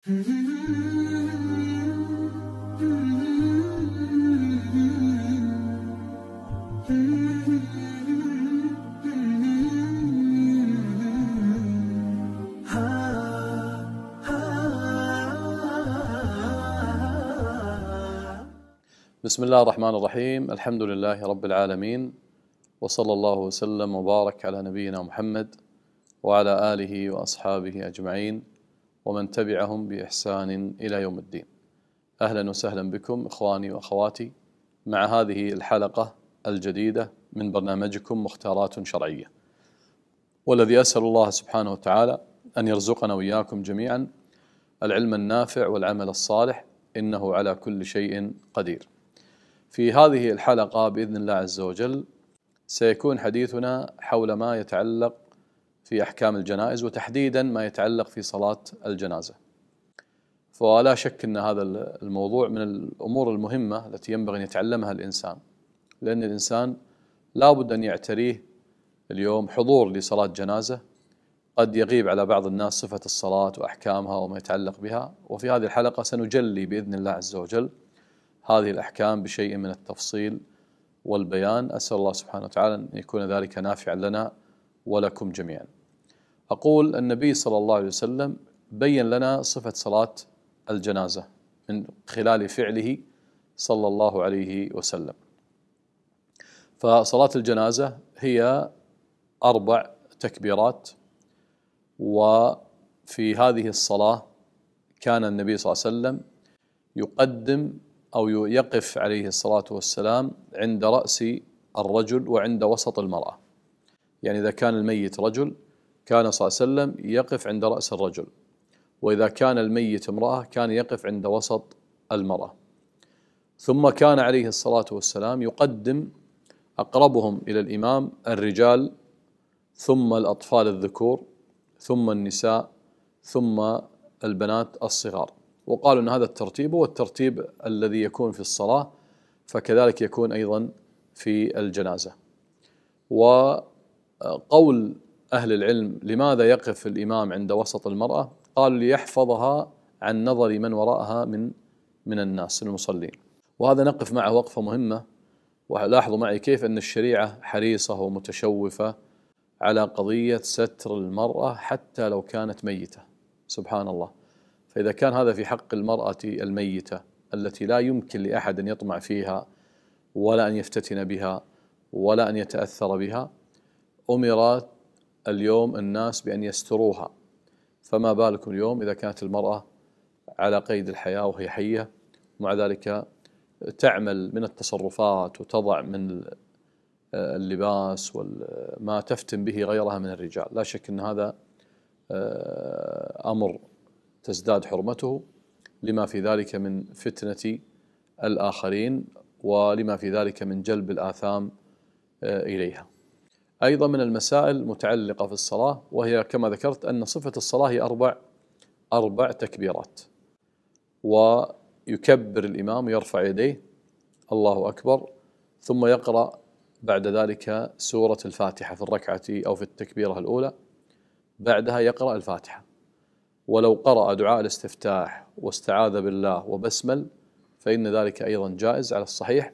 بسم الله الرحمن الرحيم الحمد لله رب العالمين وصلى الله وسلم وبارك على نبينا محمد وعلى اله واصحابه اجمعين ومن تبعهم بإحسان إلى يوم الدين أهلا وسهلا بكم إخواني وأخواتي مع هذه الحلقة الجديدة من برنامجكم مختارات شرعية والذي أسأل الله سبحانه وتعالى أن يرزقنا وإياكم جميعا العلم النافع والعمل الصالح إنه على كل شيء قدير في هذه الحلقة بإذن الله عز وجل سيكون حديثنا حول ما يتعلق في أحكام الجنائز وتحديدا ما يتعلق في صلاة الجنازة فلا شك أن هذا الموضوع من الأمور المهمة التي ينبغي أن يتعلمها الإنسان لأن الإنسان لا بد أن يعتريه اليوم حضور لصلاة جنازة قد يغيب على بعض الناس صفة الصلاة وأحكامها وما يتعلق بها وفي هذه الحلقة سنجلي بإذن الله عز وجل هذه الأحكام بشيء من التفصيل والبيان أسأل الله سبحانه وتعالى أن يكون ذلك نافعا لنا ولكم جميعا أقول النبي صلى الله عليه وسلم بين لنا صفة صلاة الجنازة من خلال فعله صلى الله عليه وسلم فصلاة الجنازة هي أربع تكبيرات وفي هذه الصلاة كان النبي صلى الله عليه وسلم يقدم أو يقف عليه الصلاة والسلام عند رأس الرجل وعند وسط المرأة يعني إذا كان الميت رجل كان صلى الله عليه وسلم يقف عند رأس الرجل وإذا كان الميت امرأة كان يقف عند وسط المرأة ثم كان عليه الصلاة والسلام يقدم أقربهم إلى الإمام الرجال ثم الأطفال الذكور ثم النساء ثم البنات الصغار وقالوا أن هذا الترتيب هو الترتيب الذي يكون في الصلاة فكذلك يكون أيضا في الجنازة و قول أهل العلم لماذا يقف الإمام عند وسط المرأة قال ليحفظها عن نظر من وراءها من من الناس المصلين وهذا نقف معه وقفة مهمة ولاحظوا معي كيف أن الشريعة حريصة ومتشوفة على قضية ستر المرأة حتى لو كانت ميتة سبحان الله فإذا كان هذا في حق المرأة الميتة التي لا يمكن لأحد أن يطمع فيها ولا أن يفتتن بها ولا أن يتأثر بها أمر اليوم الناس بأن يستروها فما بالكم اليوم إذا كانت المرأة على قيد الحياة وهي حية ومع ذلك تعمل من التصرفات وتضع من اللباس وما تفتن به غيرها من الرجال لا شك أن هذا آه، أمر تزداد حرمته لما في ذلك من فتنة الآخرين ولما في ذلك من جلب الآثام آه، إليها أيضا من المسائل المتعلقة في الصلاة وهي كما ذكرت أن صفة الصلاة هي أربع أربع تكبيرات ويكبر الإمام يرفع يديه الله أكبر ثم يقرأ بعد ذلك سورة الفاتحة في الركعة أو في التكبيرة الأولى بعدها يقرأ الفاتحة ولو قرأ دعاء الاستفتاح واستعاذ بالله وبسمل فإن ذلك أيضا جائز على الصحيح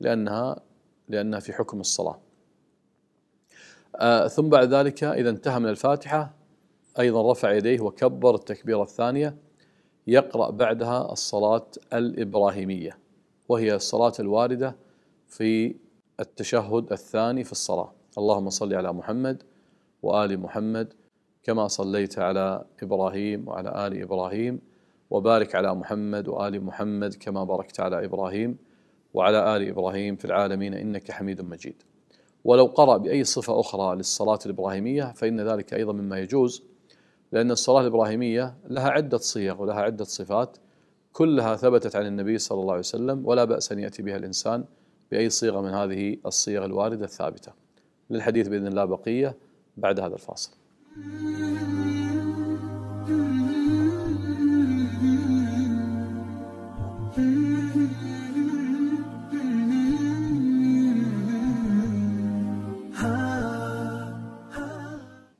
لأنها لأنها في حكم الصلاة آه، ثم بعد ذلك إذا انتهى من الفاتحة أيضا رفع يديه وكبر التكبيرة الثانية يقرأ بعدها الصلاة الإبراهيمية وهي الصلاة الواردة في التشهد الثاني في الصلاة اللهم صل على محمد وآل محمد كما صليت على إبراهيم وعلى آل إبراهيم وبارك على محمد وآل محمد كما باركت على إبراهيم وعلى آل إبراهيم في العالمين إنك حميد مجيد ولو قرأ بأي صفة أخرى للصلاة الإبراهيمية فإن ذلك أيضا مما يجوز لأن الصلاة الإبراهيمية لها عدة صيغ ولها عدة صفات كلها ثبتت عن النبي صلى الله عليه وسلم ولا بأس أن يأتي بها الإنسان بأي صيغة من هذه الصيغ الواردة الثابتة للحديث بإذن الله بقية بعد هذا الفاصل.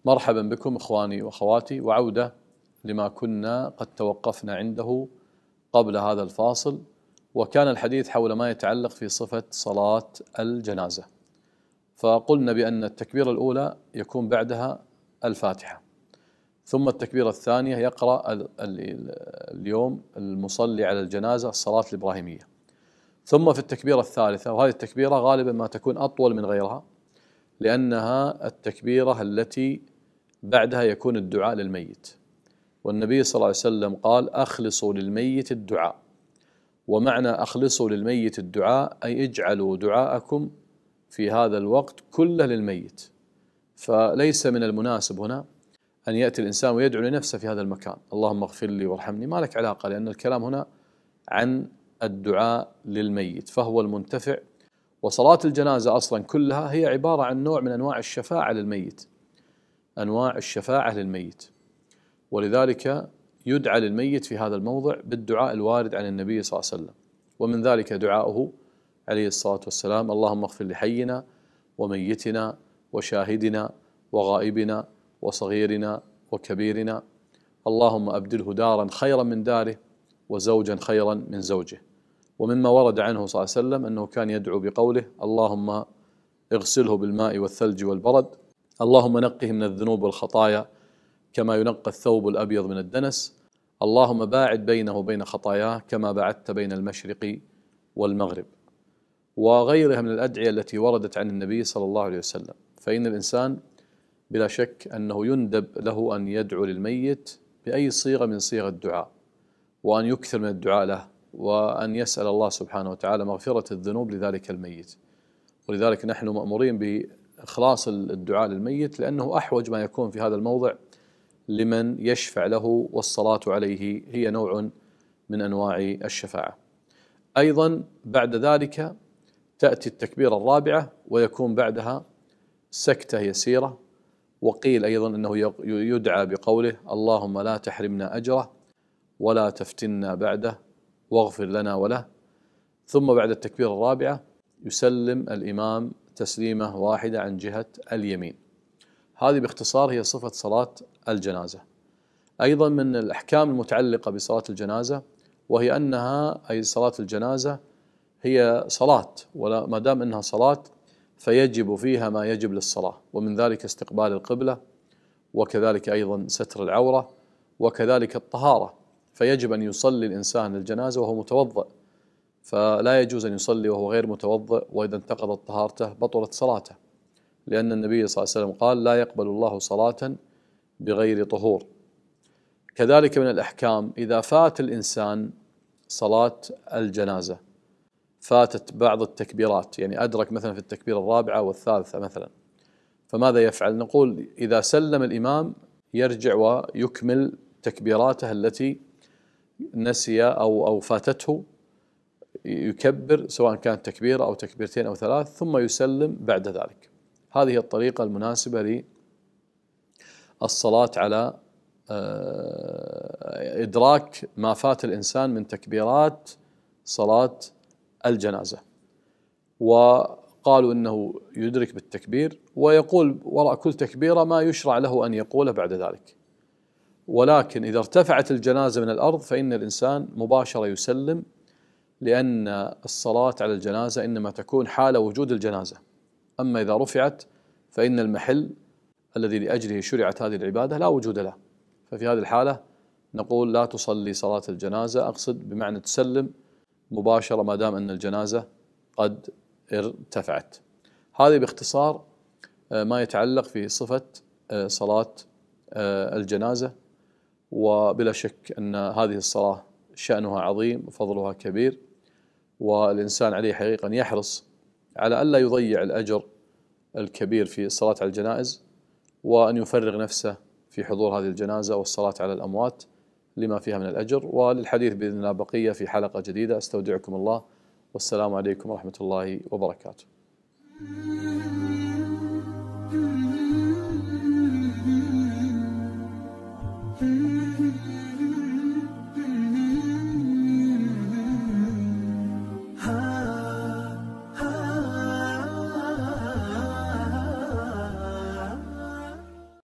مرحبا بكم اخواني واخواتي وعوده لما كنا قد توقفنا عنده قبل هذا الفاصل وكان الحديث حول ما يتعلق في صفه صلاه الجنازه. فقلنا بان التكبيره الاولى يكون بعدها الفاتحه. ثم التكبيره الثانيه يقرا اليوم المصلي على الجنازه الصلاه الابراهيميه. ثم في التكبيره الثالثه وهذه التكبيره غالبا ما تكون اطول من غيرها لانها التكبيره التي بعدها يكون الدعاء للميت والنبي صلى الله عليه وسلم قال أخلصوا للميت الدعاء ومعنى أخلصوا للميت الدعاء أي اجعلوا دعاءكم في هذا الوقت كله للميت فليس من المناسب هنا أن يأتي الإنسان ويدعو لنفسه في هذا المكان اللهم اغفر لي وارحمني ما لك علاقة لأن الكلام هنا عن الدعاء للميت فهو المنتفع وصلاة الجنازة أصلا كلها هي عبارة عن نوع من أنواع الشفاعة للميت انواع الشفاعه للميت ولذلك يدعى للميت في هذا الموضع بالدعاء الوارد عن النبي صلى الله عليه وسلم ومن ذلك دعاؤه عليه الصلاه والسلام اللهم اغفر لحينا وميتنا وشاهدنا وغائبنا وصغيرنا وكبيرنا اللهم ابدله دارا خيرا من داره وزوجا خيرا من زوجه ومما ورد عنه صلى الله عليه وسلم انه كان يدعو بقوله اللهم اغسله بالماء والثلج والبرد اللهم نقه من الذنوب والخطايا كما ينقى الثوب الابيض من الدنس اللهم باعد بينه وبين خطاياه كما بعدت بين المشرق والمغرب وغيرها من الادعيه التي وردت عن النبي صلى الله عليه وسلم فان الانسان بلا شك انه يندب له ان يدعو للميت باي صيغه من صيغ الدعاء وان يكثر من الدعاء له وان يسال الله سبحانه وتعالى مغفره الذنوب لذلك الميت ولذلك نحن مامورين إخلاص الدعاء للميت لأنه أحوج ما يكون في هذا الموضع لمن يشفع له والصلاة عليه هي نوع من أنواع الشفاعة أيضا بعد ذلك تأتي التكبيرة الرابعة ويكون بعدها سكتة يسيرة وقيل أيضا أنه يدعى بقوله اللهم لا تحرمنا أجره ولا تفتنا بعده واغفر لنا وله ثم بعد التكبير الرابعة يسلم الإمام تسليمة واحدة عن جهة اليمين هذه باختصار هي صفة صلاة الجنازة أيضا من الأحكام المتعلقة بصلاة الجنازة وهي أنها أي صلاة الجنازة هي صلاة وما ما دام أنها صلاة فيجب فيها ما يجب للصلاة ومن ذلك استقبال القبلة وكذلك أيضا ستر العورة وكذلك الطهارة فيجب أن يصلي الإنسان الجنازة وهو متوضئ فلا يجوز أن يصلي وهو غير متوضئ وإذا انتقضت طهارته بطلت صلاته لأن النبي صلى الله عليه وسلم قال لا يقبل الله صلاة بغير طهور كذلك من الأحكام إذا فات الإنسان صلاة الجنازة فاتت بعض التكبيرات يعني أدرك مثلا في التكبيرة الرابعة والثالثة مثلا فماذا يفعل نقول إذا سلم الإمام يرجع ويكمل تكبيراته التي نسي أو أو فاتته يكبر سواء كانت تكبيرة أو تكبيرتين أو ثلاث ثم يسلم بعد ذلك هذه الطريقة المناسبة للصلاة على آه، إدراك ما فات الإنسان من تكبيرات صلاة الجنازة وقالوا أنه يدرك بالتكبير ويقول وراء كل تكبيرة ما يشرع له أن يقوله بعد ذلك ولكن إذا ارتفعت الجنازة من الأرض فإن الإنسان مباشرة يسلم لأن الصلاة على الجنازة إنما تكون حال وجود الجنازة أما إذا رفعت فإن المحل الذي لأجله شرعت هذه العبادة لا وجود له ففي هذه الحالة نقول لا تصلي صلاة الجنازة أقصد بمعنى تسلم مباشرة ما دام أن الجنازة قد ارتفعت هذه باختصار آه، ما يتعلق في صفة آه، صلاة آه، الجنازة وبلا شك أن هذه الصلاة شأنها عظيم وفضلها كبير والإنسان عليه حقيقة أن يحرص على ألا يضيع الأجر الكبير في الصلاة على الجنائز وأن يفرغ نفسه في حضور هذه الجنازة والصلاة على الأموات لما فيها من الأجر وللحديث بإذن الله بقية في حلقة جديدة أستودعكم الله والسلام عليكم ورحمة الله وبركاته